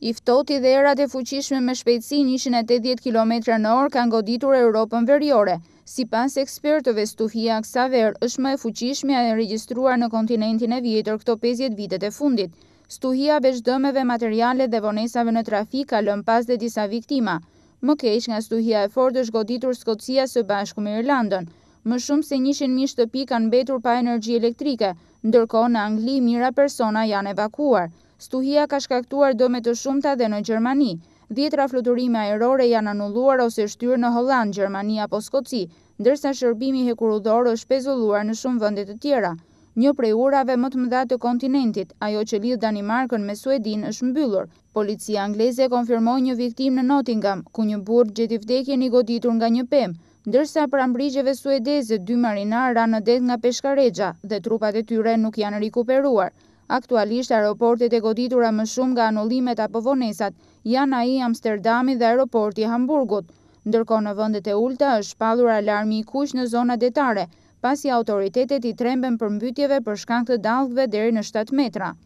Iftoti dhe erat e fuqishme me shpejtësi 180 km në orë kanë goditur Europën verjore. Si pas ekspertëve, stuhia kësa verë është më e fuqishme a e registruar në kontinentin e vjetër këto 50 vitet e fundit. Stuhia veç materiale dhe vonesave në trafik ka lën pas dhe disa viktima. Më keq nga stuhia e Ford është goditur Skocia së bashku me Irlandën. Më shumë se 100.000 shtëpi kanë betur pa energji elektrike, ndërko në Angli mira persona janë evakuar stuhia ka shkaktuar dëme të shumta dhe në Gjermani. Djetra fluturime aerore janë anulluar ose shtyrë në Holland, Gjermani apo Skoci, ndërsa shërbimi hekurudor është pezulluar në shumë vëndet të tjera. Një prej urave më të mëdha të kontinentit, ajo që lidh Danimarkën me Suedin është mbyllur. Policia angleze konfirmoi një viktim në Nottingham, ku një burr gjeti vdekjen i goditur nga një pemë, ndërsa prambrigjeve suedeze dy marinar ranë në det nga peshkarexha dhe trupat e tyre nuk janë rikuperuar. Aktualisht, aeroportet e goditura më shumë nga anullimet apo vonesat janë a i Amsterdami dhe aeroporti Hamburgut. Ndërko në vëndet e ulta është padhur alarmi i kush në zona detare, pasi autoritetet i trembën për mbytjeve për shkank të dalgve dheri në 7 metra.